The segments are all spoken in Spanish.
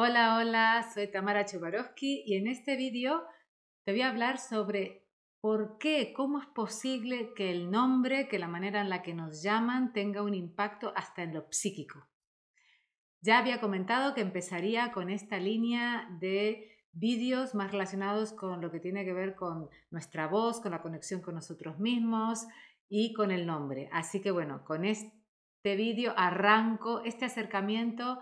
Hola, hola, soy Tamara Chubarovsky y en este vídeo te voy a hablar sobre por qué, cómo es posible que el nombre, que la manera en la que nos llaman tenga un impacto hasta en lo psíquico. Ya había comentado que empezaría con esta línea de vídeos más relacionados con lo que tiene que ver con nuestra voz, con la conexión con nosotros mismos y con el nombre. Así que bueno, con este vídeo arranco este acercamiento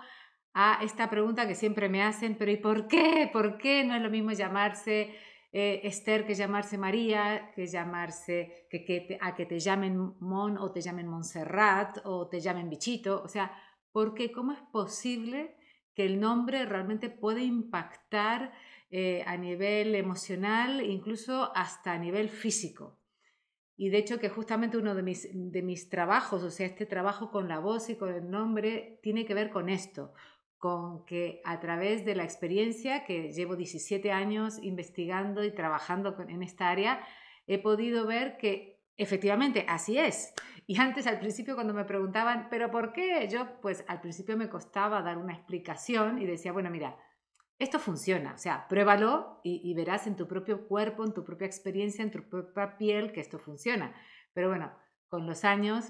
a esta pregunta que siempre me hacen, pero ¿y por qué? ¿Por qué no es lo mismo llamarse eh, Esther que llamarse María, que llamarse, que, a que te llamen Mon o te llamen Montserrat o te llamen Bichito? O sea, ¿por qué? ¿Cómo es posible que el nombre realmente puede impactar eh, a nivel emocional, incluso hasta a nivel físico? Y de hecho que justamente uno de mis trabajos, o sea, este trabajo con la voz y con el nombre, tiene que ver con esto, con que a través de la experiencia que llevo 17 años investigando y trabajando en esta área, he podido ver que efectivamente así es. Y antes al principio cuando me preguntaban, pero ¿por qué? Yo pues al principio me costaba dar una explicación y decía, bueno, mira, esto funciona, o sea, pruébalo y, y verás en tu propio cuerpo, en tu propia experiencia, en tu propia piel que esto funciona. Pero bueno, con los años,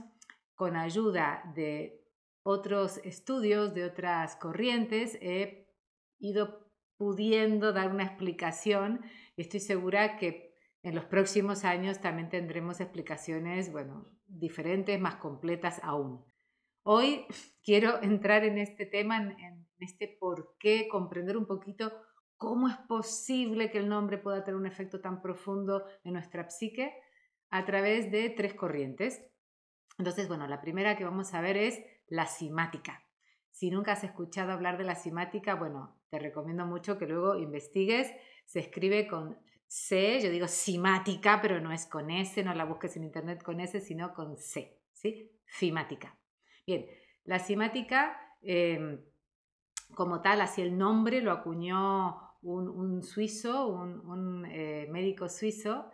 con ayuda de otros estudios de otras corrientes, he ido pudiendo dar una explicación y estoy segura que en los próximos años también tendremos explicaciones, bueno, diferentes, más completas aún. Hoy quiero entrar en este tema, en, este por qué, comprender un poquito cómo es posible que el nombre pueda tener un efecto tan profundo en nuestra psique a través de tres corrientes. Entonces, bueno, la primera que vamos a ver es la simática, Si nunca has escuchado hablar de la simática, bueno, te recomiendo mucho que luego investigues. Se escribe con C, yo digo simática, pero no es con S, no la busques en internet con S, sino con C, ¿sí? simática. Bien, la simática, em, como tal, así el nombre lo acuñó un, suizo, un, eh, médico suizo,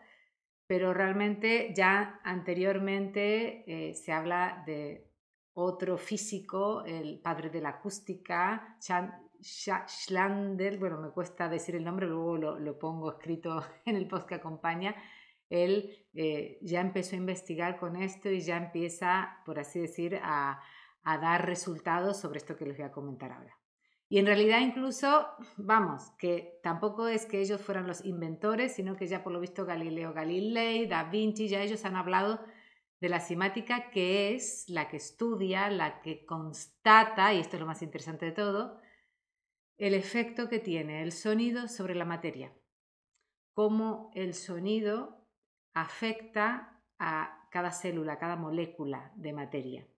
pero realmente ya anteriormente eh, se habla de otro físico, el padre de la acústica, bueno, me cuesta decir el nombre, luego lo, pongo escrito en el post que acompaña, él eh, ya empezó a investigar con esto y ya empieza, por así decir, a, a dar resultados sobre esto que les voy a comentar ahora. Y en realidad incluso, vamos, que tampoco es que ellos fueran los inventores, sino que ya por lo visto Galileo Galilei, Da Vinci, ya ellos han hablado de la simática que es la que estudia, la que constata, y esto es lo más interesante de todo, el efecto que tiene el sonido sobre la materia, cómo el sonido afecta a cada célula, a cada molécula de materia.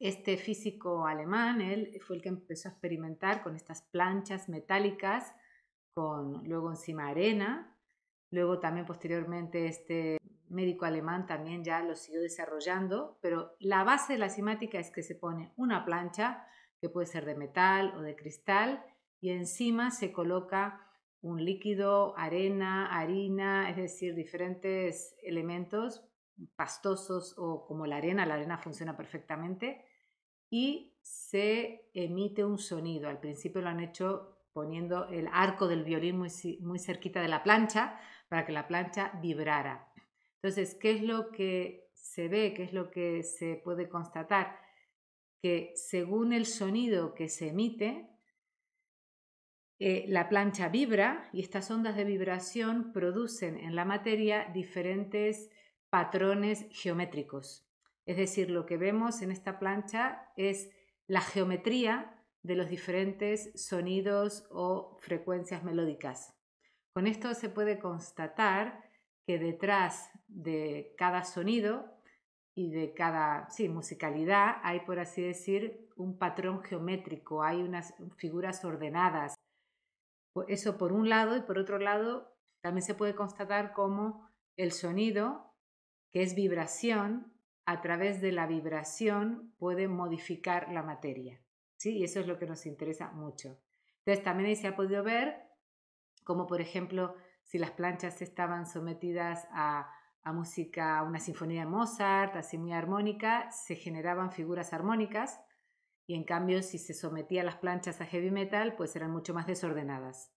Este físico alemán, él fue el que empezó a experimentar con estas planchas metálicas, con luego encima arena, luego también posteriormente este médico alemán también ya lo siguió desarrollando, pero la base de la cimática es que se pone una plancha, que puede ser de metal o de cristal, y encima se coloca un líquido, arena, harina, es decir, diferentes elementos pastosos o como la arena, la arena funciona perfectamente, y se emite un sonido. Al principio lo han hecho poniendo el arco del violín muy, muy cerquita de la plancha para que la plancha vibrara. Entonces, ¿qué es lo que se ve? ¿Qué es lo que se puede constatar? Que según el sonido que se emite, eh, la plancha vibra y estas ondas de vibración producen en la materia diferentes patrones geométricos. Es decir, lo que vemos en esta plancha es la geometría de los diferentes sonidos o frecuencias melódicas. Con esto se puede constatar que detrás de cada sonido y de cada musicalidad hay, por así decir, un patrón geométrico, hay unas figuras ordenadas. Eso por un lado y por otro lado también se puede constatar cómo el sonido, que es vibración, a través de la vibración puede modificar la materia. ¿sí? Y eso es lo que nos interesa mucho. Entonces también ahí se ha podido ver como por ejemplo si las planchas estaban sometidas a, música, a una sinfonía de Mozart, así muy armónica, se generaban figuras armónicas y en cambio si se sometía las planchas a heavy metal, pues eran mucho más desordenadas.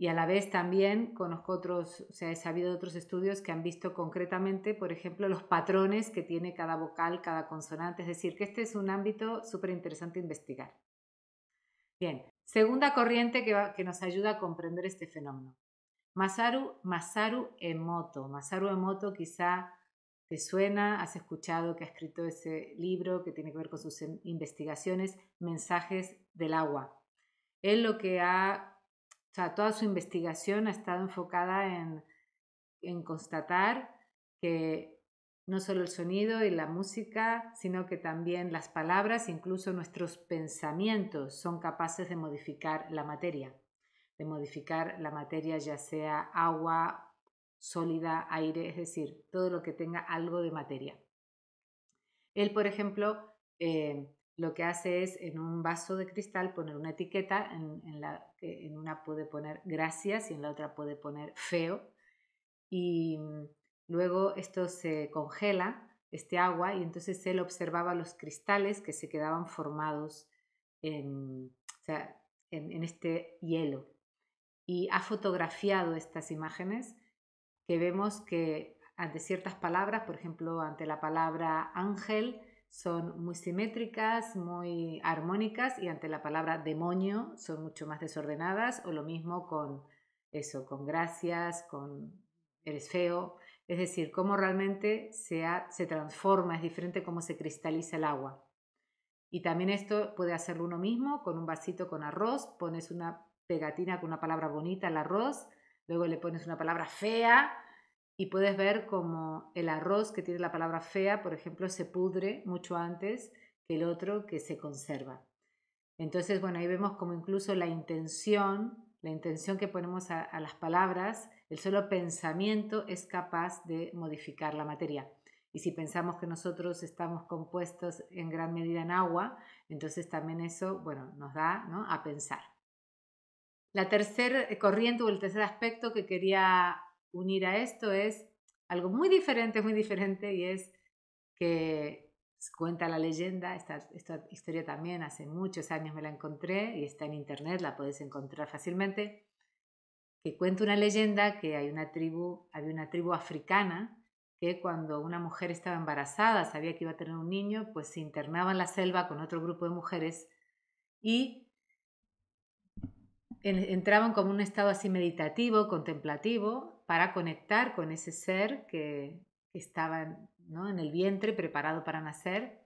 Y a la vez también conozco otros, o sea, he sabido otros estudios que han visto concretamente, por ejemplo, los patrones que tiene cada vocal, cada consonante. Es decir, que este es un ámbito súper interesante investigar. Bien, segunda corriente que nos ayuda a comprender este fenómeno. Masaru, Masaru Emoto. Masaru Emoto quizá te suena, has escuchado que ha escrito ese libro que tiene que ver con sus investigaciones, Mensajes del Agua. Él lo que ha, o toda su investigación ha estado enfocada en, en constatar que no solo el sonido y la música, sino que también las palabras, incluso nuestros pensamientos, son capaces de modificar la materia de modificar la materia, ya sea agua, sólida, aire, es decir, todo lo que tenga algo de materia. Él, por ejemplo, eh, lo que hace es en un vaso de cristal poner una etiqueta, en, la, en una puede poner gracias y en la otra puede poner feo. Y mm, luego esto se congela, este agua, y entonces él observaba los cristales que se quedaban formados en este hielo, y ha fotografiado estas imágenes que vemos que ante ciertas palabras, por ejemplo, ante la palabra ángel, son muy simétricas, muy armónicas y ante la palabra demonio son mucho más desordenadas o lo mismo con eso, con gracias, con eres feo, es decir, cómo realmente se, transforma, es diferente cómo se cristaliza el agua. Y también esto puede hacerlo uno mismo con un vasito con arroz, pones una pegatina con una palabra bonita el arroz, luego le pones una palabra fea y puedes ver como el arroz que tiene la palabra fea, por ejemplo, se pudre mucho antes que el otro que se conserva. Entonces, bueno, ahí vemos como incluso la intención, la intención que ponemos a, las palabras, el solo pensamiento es capaz de modificar la materia. Y si pensamos que nosotros estamos compuestos en gran medida en agua, entonces también eso, bueno, nos da ¿no? a pensar. La tercera eh, corriente o el tercer aspecto que quería unir a esto es algo muy diferente, muy diferente, y es que cuenta la leyenda, esta, historia también hace muchos años me la encontré y está en internet, la podéis encontrar fácilmente, que cuenta una leyenda que hay una tribu, había una tribu africana que cuando una mujer estaba embarazada, sabía que iba a tener un niño, pues se internaba en la selva con otro grupo de mujeres y entraban como un estado así meditativo, contemplativo, para conectar con ese ser que estaba en el vientre preparado para nacer.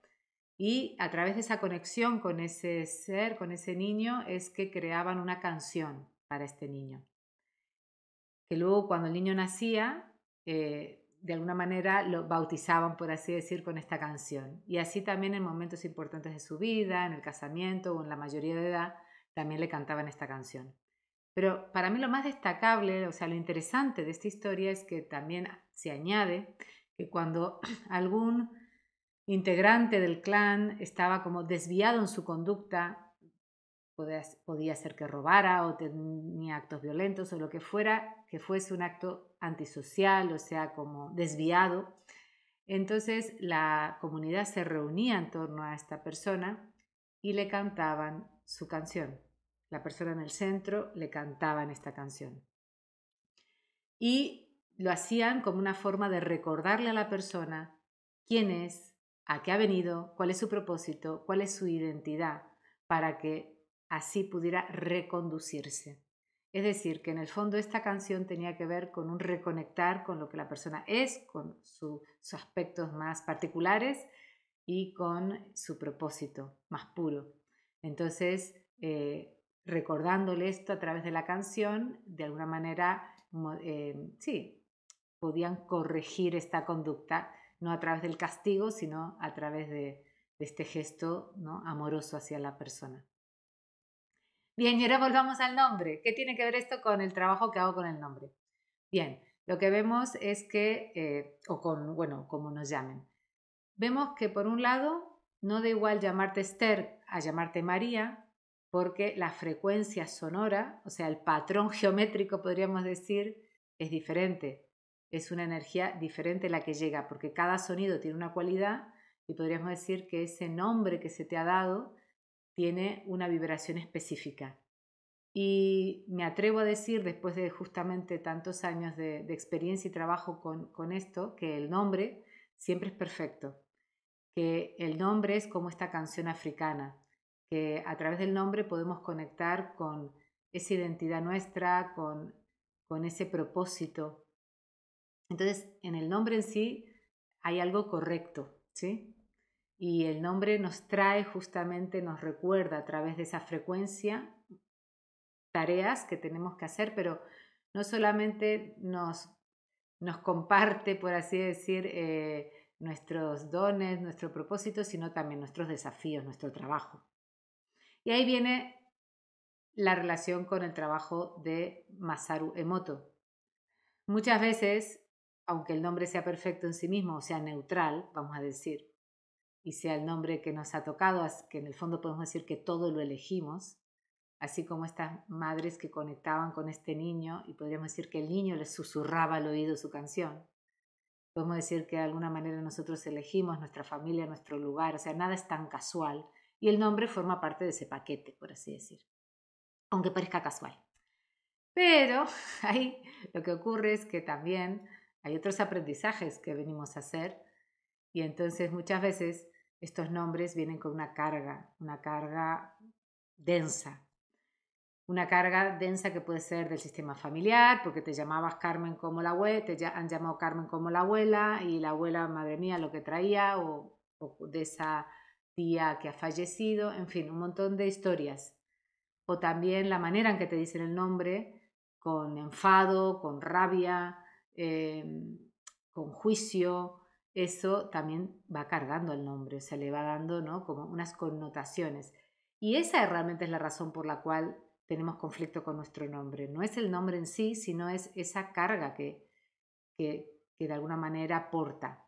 Y a través de esa conexión con ese ser, con ese niño, es que creaban una canción para este niño. Que luego cuando el niño nacía, eh, de alguna manera lo bautizaban, por así decir, con esta canción. Y así también en momentos importantes de su vida, en el casamiento o en la mayoría de edad, también le cantaban esta canción. Pero para mí lo más destacable, o sea, lo interesante de esta historia es que también se añade que cuando algún integrante del clan estaba como desviado en su conducta, podía, ser que robara o tenía actos violentos o lo que fuera, que fuese un acto antisocial, o sea, como desviado, entonces la comunidad se reunía en torno a esta persona y le cantaban su canción. La persona en el centro le cantaban esta canción. Y lo hacían como una forma de recordarle a la persona quién es, a qué ha venido, cuál es su propósito, cuál es su identidad, para que así pudiera reconducirse. Es decir, que en el fondo esta canción tenía que ver con un reconectar con lo que la persona es, con sus aspectos más particulares y con su propósito más puro. Entonces, eh, recordándole esto a través de la canción, de alguna manera, eh, sí, podían corregir esta conducta, no a través del castigo, sino a través de, este gesto amoroso hacia la persona. Bien, y ahora volvamos al nombre. ¿Qué tiene que ver esto con el trabajo que hago con el nombre? Bien, lo que vemos es que, eh, o con, bueno, como nos llamen, vemos que por un lado no da igual llamarte Esther a llamarte María porque la frecuencia sonora, o sea, el patrón geométrico podríamos decir, es diferente. Es una energía diferente la que llega, porque cada sonido tiene una cualidad y podríamos decir que ese nombre que se te ha dado tiene una vibración específica. Y me atrevo a decir, después de justamente tantos años de, experiencia y trabajo con, esto, que el nombre siempre es perfecto, que el nombre es como esta canción africana, que a través del nombre podemos conectar con esa identidad nuestra, con, ese propósito. Entonces, en el nombre en sí hay algo correcto, ¿sí? Y el nombre nos trae justamente, nos recuerda a través de esa frecuencia tareas que tenemos que hacer, pero no solamente nos, nos comparte, por así decir, eh, nuestros dones, nuestro propósito, sino también nuestros desafíos, nuestro trabajo. Y ahí viene la relación con el trabajo de Masaru Emoto. Muchas veces, aunque el nombre sea perfecto en sí mismo, o sea neutral, vamos a decir, y sea el nombre que nos ha tocado, que en el fondo podemos decir que todo lo elegimos, así como estas madres que conectaban con este niño y podríamos decir que el niño les susurraba al oído su canción. Podemos decir que de alguna manera nosotros elegimos nuestra familia, nuestro lugar, o sea, nada es tan casual y el nombre forma parte de ese paquete, por así decir, aunque parezca casual. Pero ahí lo que ocurre es que también hay otros aprendizajes que venimos a hacer y entonces muchas veces estos nombres vienen con una carga, una carga densa. Una carga densa que puede ser del sistema familiar, porque te llamabas Carmen como la abuela, te han llamado Carmen como la abuela y la abuela, madre mía, lo que traía, o de esa tía que ha fallecido, en fin, un montón de historias. O también la manera en que te dicen el nombre, con enfado, con rabia, em, con juicio, eso también va cargando el nombre, o sea, le va dando ¿no? como unas connotaciones. Y esa realmente es la razón por la cual tenemos conflicto con nuestro nombre. No es el nombre en sí, sino es esa carga que, que, que de alguna manera porta.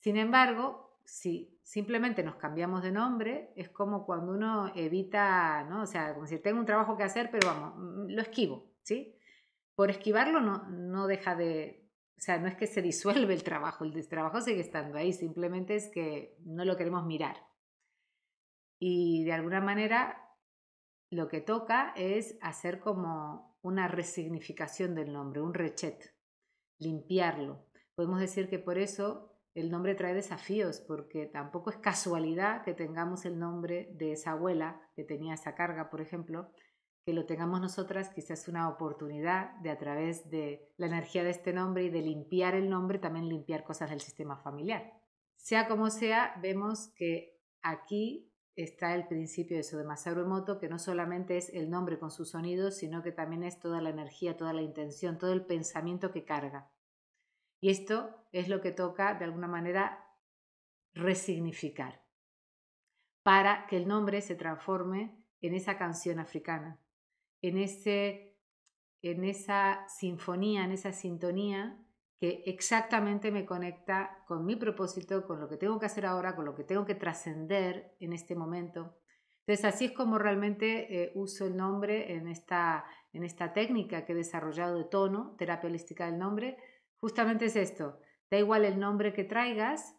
Sin embargo, si simplemente nos cambiamos de nombre, es como cuando uno evita, ¿no? O sea, como si tengo un trabajo que hacer, pero vamos, mm, lo esquivo, ¿sí? Por esquivarlo no, no deja de, o sea, no es que se disuelve el trabajo, el trabajo sigue estando ahí, simplemente es que no lo queremos mirar. Y de alguna manera lo que toca es hacer como una resignificación del nombre, un rechet, limpiarlo. Podemos decir que por eso el nombre trae desafíos porque tampoco es casualidad que tengamos el nombre de esa abuela que tenía esa carga, por ejemplo, que lo tengamos nosotras, quizás una oportunidad de a través de la energía de este nombre y de limpiar el nombre, también limpiar cosas del sistema familiar. Sea como sea, vemos que aquí está el principio de Sodemasaru remoto que no solamente es el nombre con sus sonidos, sino que también es toda la energía, toda la intención, todo el pensamiento que carga. Y esto es lo que toca, de alguna manera, resignificar, para que el nombre se transforme en esa canción africana, en, esa sinfonía, en esa sintonía que exactamente me conecta con mi propósito, con lo que tengo que hacer ahora, con lo que tengo que trascender en este momento. Entonces, así es como realmente eh, uso el nombre en esta, en esta técnica que he desarrollado de tono, terapia holística del nombre, justamente es esto. Da igual el nombre que traigas,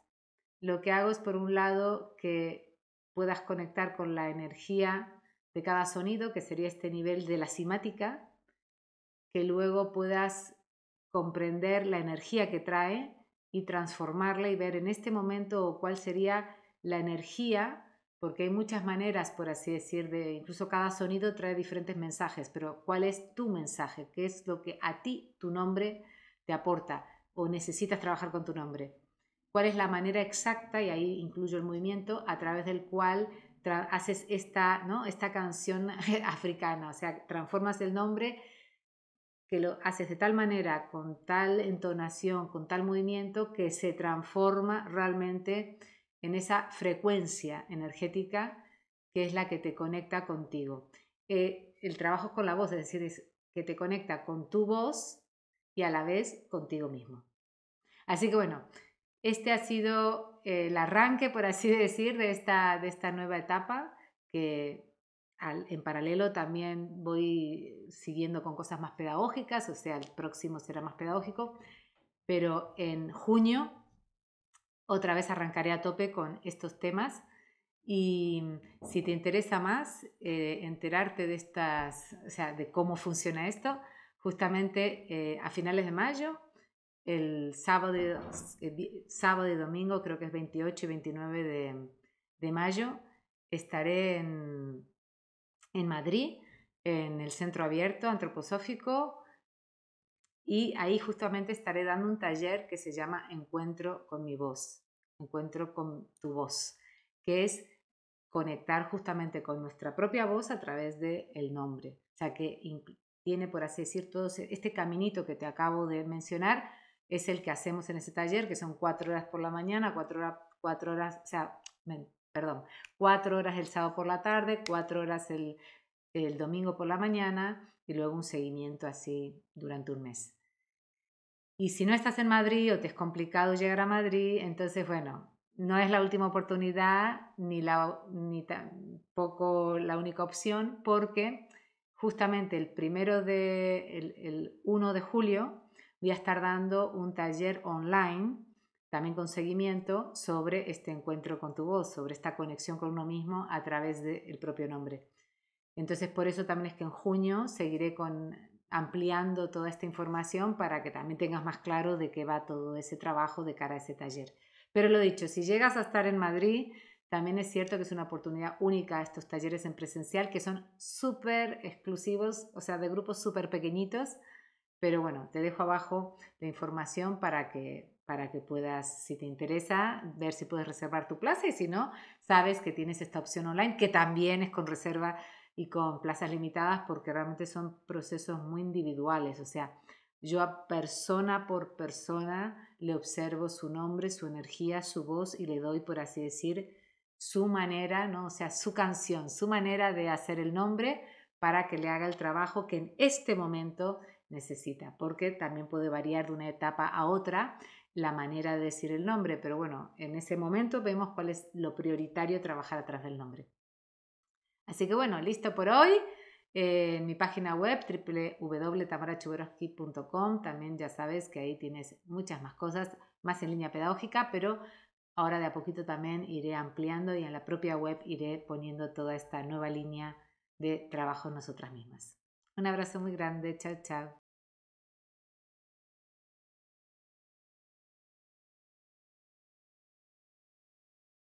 lo que hago es por un lado que puedas conectar con la energía de cada sonido, que sería este nivel de la simática, que luego puedas comprender la energía que trae y transformarla y ver en este momento cuál sería la energía, porque hay muchas maneras, por así decir, de incluso cada sonido trae diferentes mensajes, pero cuál es tu mensaje, qué es lo que a ti, tu nombre, te aporta o necesitas trabajar con tu nombre. ¿Cuál es la manera exacta, y ahí incluyo el movimiento, a través del cual haces esta, esta canción africana? O sea, transformas el nombre que lo haces de tal manera, con tal entonación, con tal movimiento, que se transforma realmente en esa frecuencia energética que es la que te conecta contigo. Eh, el trabajo con la voz, es decir, que te conecta con tu voz y a la vez contigo mismo. Así que bueno, este ha sido el arranque, por así decir, de esta, de esta nueva etapa que en paralelo también voy siguiendo con cosas más pedagógicas, o sea, el próximo será más pedagógico, pero en junio otra vez arrancaré a tope con estos temas. Y si te interesa más eh, enterarte de estas, o sea, de cómo funciona esto, justamente eh, a finales de mayo, el sábado, eh, sábado y domingo, creo que es 28 y 29 de, mayo, estaré en, Madrid, en el Centro Abierto Antroposófico, y ahí justamente estaré dando un taller que se llama Encuentro con mi voz, Encuentro con tu voz, que es conectar justamente con nuestra propia voz a través del nombre. O sea, que tiene, por así decir, todo este caminito que te acabo de mencionar, es el que hacemos en ese taller, que son cuatro horas por la mañana, cuatro horas, cuatro horas, o sea, perdón, cuatro horas el sábado por la tarde, cuatro horas el, domingo por la mañana y luego un seguimiento así durante un mes. Y si no estás en Madrid o te es complicado llegar a Madrid, entonces bueno, no es la última oportunidad ni, la, ni tampoco la única opción porque justamente el, primero de, el, 1 de julio voy a estar dando un taller online, también con seguimiento, sobre este encuentro con tu voz, sobre esta conexión con uno mismo a través del propio nombre. Entonces, por eso también es que en junio seguiré con, ampliando toda esta información para que también tengas más claro de qué va todo ese trabajo de cara a ese taller. Pero lo dicho, si llegas a estar en Madrid, también es cierto que es una oportunidad única estos talleres en presencial, que son súper exclusivos, o sea, de grupos súper pequeñitos. Pero bueno, te dejo abajo la información para que, para que puedas, si te interesa, ver si puedes reservar tu plaza y si no, sabes que tienes esta opción online, que también es con reserva y con plazas limitadas, porque realmente son procesos muy individuales. O sea, yo a persona por persona le observo su nombre, su energía, su voz y le doy, por así decir, su manera, ¿no? o sea, su canción, su manera de hacer el nombre para que le haga el trabajo que en este momento necesita, porque también puede variar de una etapa a otra la manera de decir el nombre, pero bueno, en ese momento vemos cuál es lo prioritario trabajar atrás del nombre. Así que bueno, listo por hoy. Eh, en mi página web www.tamarachuberoski.com también ya sabes que ahí tienes muchas más cosas, más en línea pedagógica, pero Ahora de a poquito también iré ampliando y en la propia web iré poniendo toda esta nueva línea de trabajo nosotras mismas. Un abrazo muy grande, chao, chao.